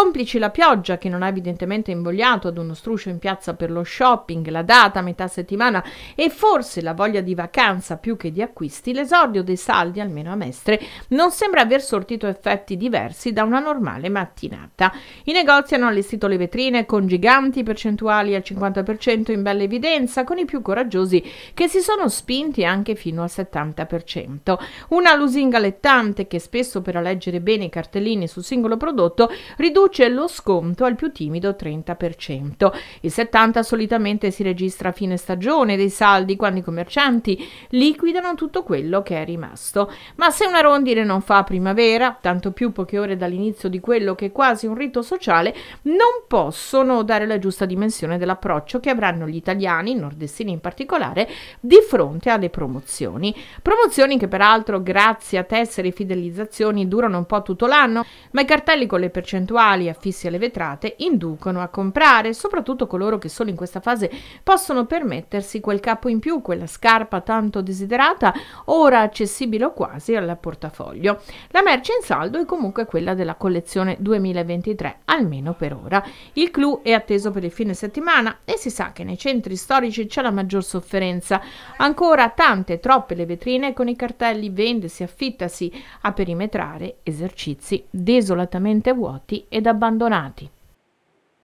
Complici la pioggia, che non ha evidentemente invogliato ad uno struscio in piazza per lo shopping, la data, metà settimana e forse la voglia di vacanza più che di acquisti, l'esordio dei saldi, almeno a Mestre, non sembra aver sortito effetti diversi da una normale mattinata. I negozi hanno allestito le vetrine con giganti percentuali al 50% in bella evidenza, con i più coraggiosi che si sono spinti anche fino al 70%. Una lusinga allettante che spesso per leggere bene i cartellini sul singolo prodotto riduce riduce lo sconto al più timido 30%. Il 70% solitamente si registra a fine stagione dei saldi quando i commercianti liquidano tutto quello che è rimasto. Ma se una rondine non fa primavera, tanto più poche ore dall'inizio di quello che è quasi un rito sociale, non possono dare la giusta dimensione dell'approccio che avranno gli italiani, nordestini in particolare, di fronte alle promozioni. Promozioni che peraltro grazie a tessere e fidelizzazioni durano un po' tutto l'anno, ma i cartelli con le percentuali quali affissi alle vetrate inducono a comprare, soprattutto coloro che solo in questa fase possono permettersi quel capo in più, quella scarpa tanto desiderata, ora accessibile o quasi al portafoglio. La merce in saldo è comunque quella della collezione 2023, almeno per ora. Il clou è atteso per il fine settimana e si sa che nei centri storici c'è la maggior sofferenza. Ancora tante, troppe le vetrine con i cartelli vendesi, affittasi a perimetrare esercizi desolatamente vuoti e ed abbandonati